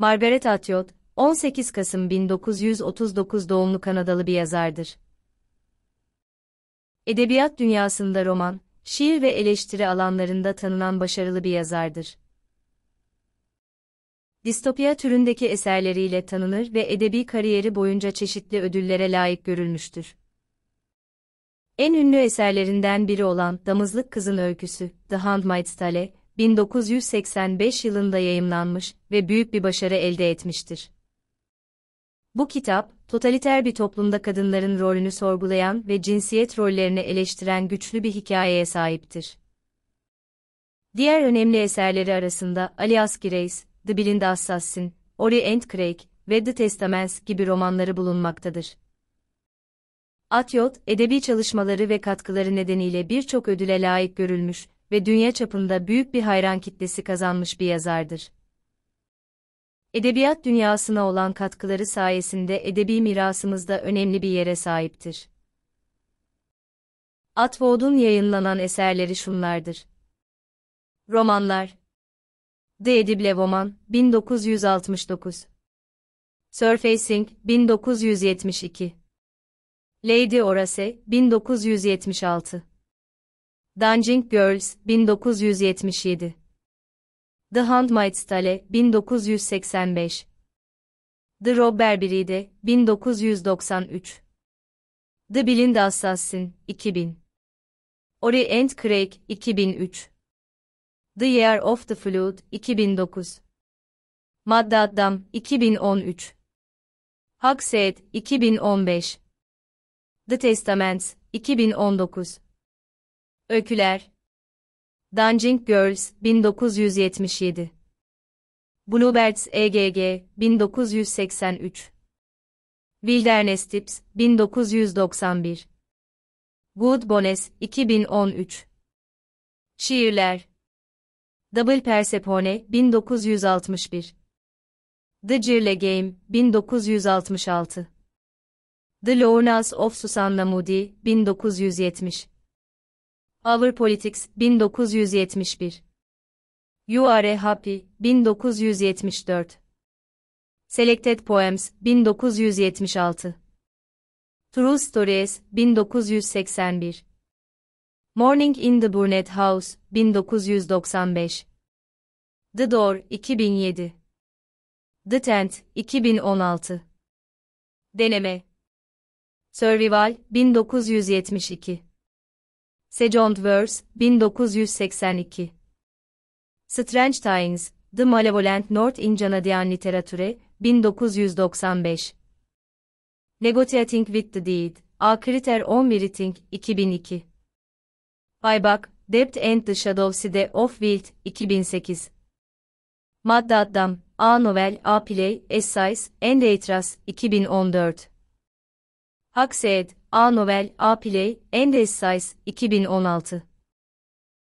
Margaret Atiyot, 18 Kasım 1939 doğumlu Kanadalı bir yazardır. Edebiyat dünyasında roman, şiir ve eleştiri alanlarında tanınan başarılı bir yazardır. Distopya türündeki eserleriyle tanınır ve edebi kariyeri boyunca çeşitli ödüllere layık görülmüştür. En ünlü eserlerinden biri olan Damızlık Kızın Öyküsü, The Handmaid's Tale, 1985 yılında yayımlanmış ve büyük bir başarı elde etmiştir. Bu kitap, totaliter bir toplumda kadınların rolünü sorgulayan ve cinsiyet rollerini eleştiren güçlü bir hikayeye sahiptir. Diğer önemli eserleri arasında Alias Grace, The Blind Assassin, Orient Craig ve The Testaments gibi romanları bulunmaktadır. Atyot, edebi çalışmaları ve katkıları nedeniyle birçok ödüle layık görülmüş ve dünya çapında büyük bir hayran kitlesi kazanmış bir yazardır. Edebiyat dünyasına olan katkıları sayesinde edebi mirasımızda önemli bir yere sahiptir. Atwood'un yayınlanan eserleri şunlardır. Romanlar The Edible Woman, 1969 Surfacing, 1972 Lady Orace, 1976 Dancing Girls 1977 The Handmaid's Tale 1985 The Robber Bride 1993 The Blind Assassin 2000 Orient Craig 2003 The Year of the Flood 2009 Madde Adam 2013 Hakset 2015 The Testaments 2019 Öküler. Dancing Girls 1977 Bluebirds EGG 1983 Wilderness Tips 1991 Good Bones 2013 Şiirler Double Persephone 1961 The Cirle Game 1966 The Lornas of Susanna Moody 1970 Our Politics 1971 You Are Happy 1974 Selected Poems 1976 True Stories 1981 Morning in the Burnett House 1995 The Door 2007 The Tent 2016 Deneme Survival 1972 Second Verse, 1982. Strange Times, The Malevolent North in Canadian Literature, 1995. Negotiating with the Deed, A Criter on Writing, 2002. Baybak, Debt and the Shadows The of Wild, 2008. Madde Adam, A Novel, A Play, Essays, and Etras, 2014. Huck said. A Novel, A Play, Endesize, 2016